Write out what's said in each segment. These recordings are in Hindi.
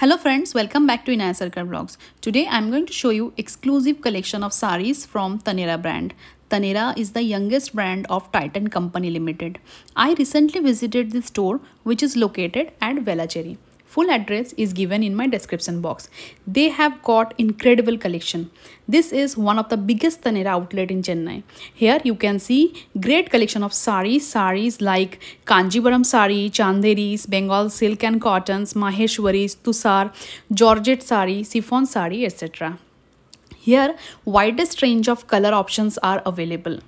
Hello friends, welcome back to Inaya Sarkar Vlogs. Today I am going to show you exclusive collection of saris from Tanera brand. Tanera is the youngest brand of Titan Company Limited. I recently visited this store which is located at Velachery. Full address is given in my description box. They have got incredible collection. This is one of the biggest Tanera outlet in Chennai. Here you can see great collection of saris, saris like Kanjibaram sari, Chanderis, Bengal silk and cottons, Maheshwaris, Tusar, Georgette sari, chiffon sari, etc. Here widest range of color options are available.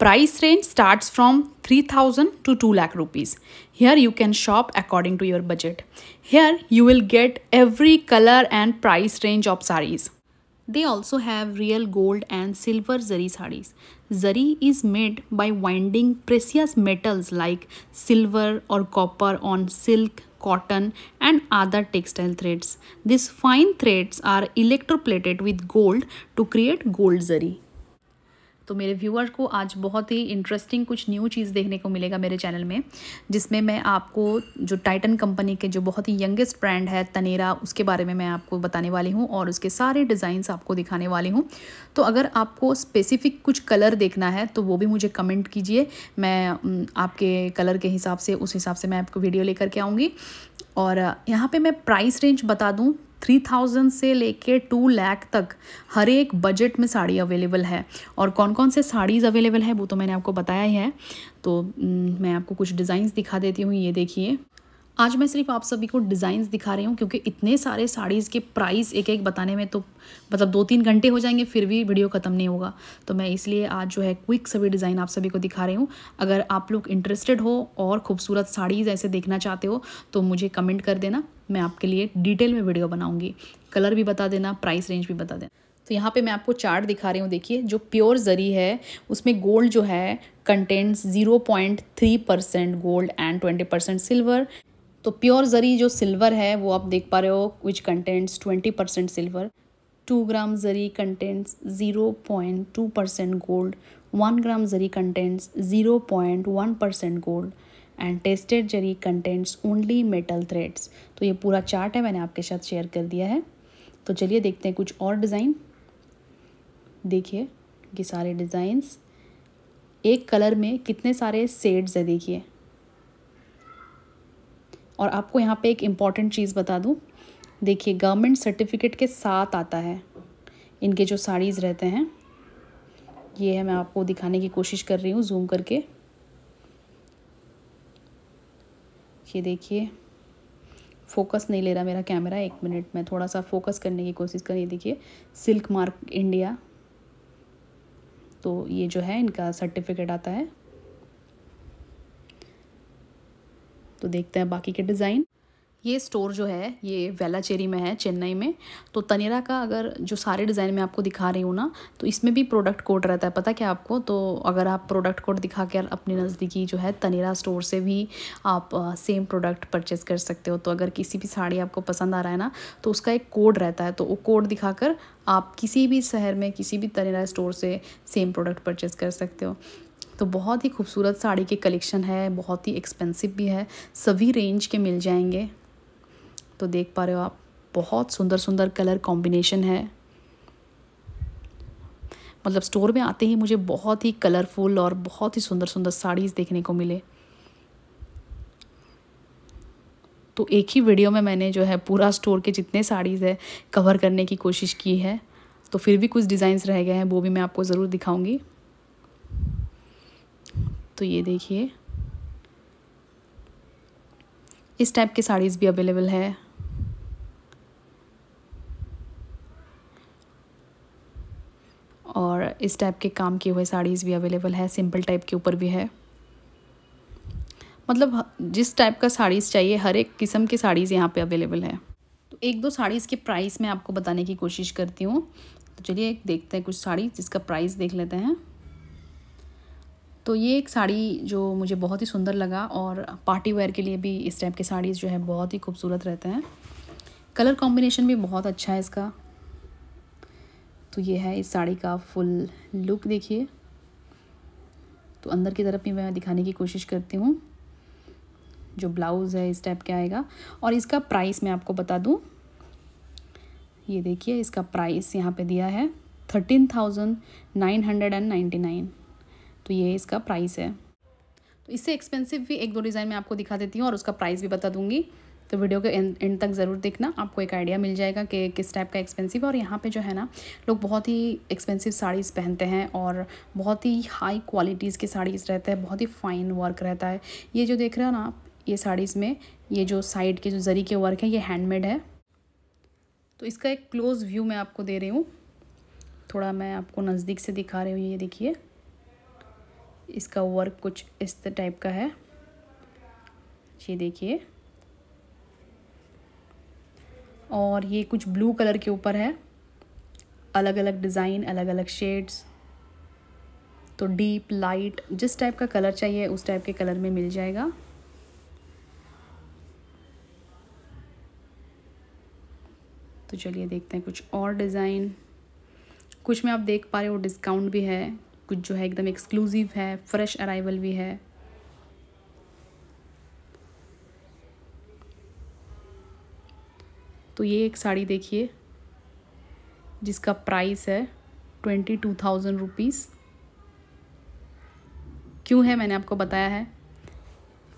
Price range starts from 3000 to 2 lakh rupees. Here you can shop according to your budget. Here you will get every color and price range of saris. They also have real gold and silver zari saris. Zari is made by winding precious metals like silver or copper on silk, cotton and other textile threads. These fine threads are electroplated with gold to create gold zari. तो मेरे व्यूअर को आज बहुत ही इंटरेस्टिंग कुछ न्यू चीज़ देखने को मिलेगा मेरे चैनल में जिसमें मैं आपको जो टाइटन कंपनी के जो बहुत ही यंगेस्ट ब्रांड है तनेरा उसके बारे में मैं आपको बताने वाली हूँ और उसके सारे डिज़ाइंस आपको दिखाने वाली हूँ तो अगर आपको स्पेसिफिक कुछ कलर देखना है तो वो भी मुझे कमेंट कीजिए मैं आपके कलर के हिसाब से उस हिसाब से मैं आपको वीडियो लेकर के आऊँगी और यहाँ पे मैं प्राइस रेंज बता दूँ थ्री थाउजेंड से लेके टू लैख तक हर एक बजट में साड़ी अवेलेबल है और कौन कौन से साड़ीज़ अवेलेबल है वो तो मैंने आपको बताया ही है तो मैं आपको कुछ डिज़ाइंस दिखा देती हूँ ये देखिए आज मैं सिर्फ आप सभी को डिज़ाइंस दिखा रही हूँ क्योंकि इतने सारे साड़ीज़ के प्राइस एक एक बताने में तो मतलब दो तीन घंटे हो जाएंगे फिर भी वीडियो ख़त्म नहीं होगा तो मैं इसलिए आज जो है क्विक सभी डिज़ाइन आप सभी को दिखा रही हूँ अगर आप लोग इंटरेस्टेड हो और खूबसूरत साड़ीज़ ऐसे देखना चाहते हो तो मुझे कमेंट कर देना मैं आपके लिए डिटेल में वीडियो बनाऊँगी कलर भी बता देना प्राइस रेंज भी बता देना तो यहाँ पे मैं आपको चार्ट दिखा रही हूँ देखिए जो प्योर जरी है उसमें गोल्ड जो है contents 0.3 percent gold and 20 percent silver तो प्योर ज़री जो सिल्वर है वो आप देख पा रहे हो which contents twenty percent silver two gram zari contents zero point two percent gold one gram zari contents zero point one percent gold and tested zari contents only metal threads तो ये पूरा चार्ट है मैंने आपके साथ शेयर कर दिया है तो चलिए देखते हैं कुछ और डिज़ाइन देखिए ये सारे डिज़ाइंस एक कलर में कितने सारे सेड्स है देखिए और आपको यहाँ पे एक इम्पॉर्टेंट चीज़ बता दूँ देखिए गवर्नमेंट सर्टिफिकेट के साथ आता है इनके जो साड़ीज़ रहते हैं ये है मैं आपको दिखाने की कोशिश कर रही हूँ जूम करके ये देखिए फोकस नहीं ले रहा मेरा कैमरा एक मिनट में थोड़ा सा फोकस करने की कोशिश कर करिए देखिए सिल्क मार्क इंडिया तो ये जो है इनका सर्टिफिकेट आता है तो देखते हैं बाकी के डिज़ाइन ये स्टोर जो है ये वेलाचेरी में है चेन्नई में तो तनेरा का अगर जो सारे डिज़ाइन मैं आपको दिखा रही हूँ ना तो इसमें भी प्रोडक्ट कोड रहता है पता क्या आपको तो अगर आप प्रोडक्ट कोड दिखा कर अपने नज़दीकी जो है तनेरा स्टोर से भी आप आ, सेम प्रोडक्ट परचेज़ कर सकते हो तो अगर किसी भी साड़ी आपको पसंद आ रहा है ना तो उसका एक कोड रहता है तो वो कोड दिखा कर आप किसी भी शहर में किसी भी तनेरा स्टोर से सेम प्रोडक्ट परचेज़ कर सकते हो तो बहुत ही खूबसूरत साड़ी के कलेक्शन है बहुत ही एक्सपेंसिव भी है सभी रेंज के मिल जाएंगे तो देख पा रहे हो आप बहुत सुंदर सुंदर कलर कॉम्बिनेशन है मतलब स्टोर में आते ही मुझे बहुत ही कलरफुल और बहुत ही सुंदर सुंदर साड़ीज़ देखने को मिले तो एक ही वीडियो में मैंने जो है पूरा स्टोर के जितने साड़ीज़ है कवर करने की कोशिश की है तो फिर भी कुछ डिज़ाइंस रह गए हैं वो भी मैं आपको ज़रूर दिखाऊंगी तो ये देखिए इस टाइप की साड़ीज़ भी अवेलेबल है और इस टाइप के काम किए हुए साड़ीज़ भी अवेलेबल है सिंपल टाइप के ऊपर भी है मतलब जिस टाइप का साड़ीज़ चाहिए हर एक किस्म की साड़ीज़ यहाँ पे अवेलेबल है तो एक दो साड़ीज़ के प्राइस मैं आपको बताने की कोशिश करती हूँ तो चलिए देखते हैं कुछ साड़ी जिसका प्राइस देख लेते हैं तो ये एक साड़ी जो मुझे बहुत ही सुंदर लगा और पार्टी वेयर के लिए भी इस टाइप की साड़ीज़ जो है बहुत ही खूबसूरत रहते हैं कलर कॉम्बिनेशन भी बहुत अच्छा है इसका तो ये है इस साड़ी का फुल लुक देखिए तो अंदर की तरफ भी मैं दिखाने की कोशिश करती हूँ जो ब्लाउज़ है इस टाइप का आएगा और इसका प्राइस मैं आपको बता दूँ ये देखिए इसका प्राइस यहाँ पे दिया है thirteen thousand nine hundred and ninety nine तो ये इसका प्राइस है तो इससे एक्सपेंसिव भी एक दो डिज़ाइन मैं आपको दिखा देती हूँ और उसका प्राइस भी बता दूँगी तो वीडियो के एंड तक ज़रूर देखना आपको एक आइडिया मिल जाएगा कि किस टाइप का एक्सपेंसिव और यहाँ पे जो है ना लोग बहुत ही एक्सपेंसिव साड़ीज़ पहनते हैं और बहुत ही हाई क्वालिटीज़ की साड़ीज़ रहते हैं बहुत ही फ़ाइन वर्क रहता है ये जो देख रहे हो ना आप ये साड़ीज़ में ये जो साइड के जो जरी के वर्क है ये हैंडमेड है तो इसका एक क्लोज़ व्यू मैं आपको दे रही हूँ थोड़ा मैं आपको नज़दीक से दिखा रही हूँ ये देखिए इसका वर्क कुछ इस टाइप का है ये देखिए और ये कुछ ब्लू कलर के ऊपर है अलग अलग डिज़ाइन अलग अलग शेड्स तो डीप लाइट जिस टाइप का कलर चाहिए उस टाइप के कलर में मिल जाएगा तो चलिए देखते हैं कुछ और डिज़ाइन कुछ में आप देख पा रहे हो डिस्काउंट भी है कुछ जो है एकदम एक्सक्लूसिव है फ्रेश अराइवल भी है तो ये एक साड़ी देखिए जिसका प्राइस है ट्वेंटी टू थाउजेंड रुपीज़ क्यों है मैंने आपको बताया है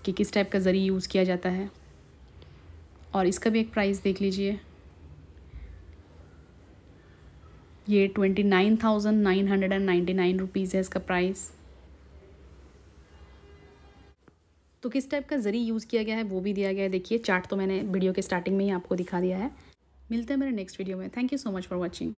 कि किस टाइप का ज़रिए यूज़ किया जाता है और इसका भी एक प्राइस देख लीजिए ये twenty nine thousand nine hundred and ninety nine rupees है इसका प्राइस तो किस टाइप का जरी यूज़ किया गया है वो भी दिया गया है देखिए चार्ट तो मैंने वीडियो के स्टार्टिंग में ही आपको दिखा दिया है मिलते हैं मेरे नेक्स्ट वीडियो में thank you so much for watching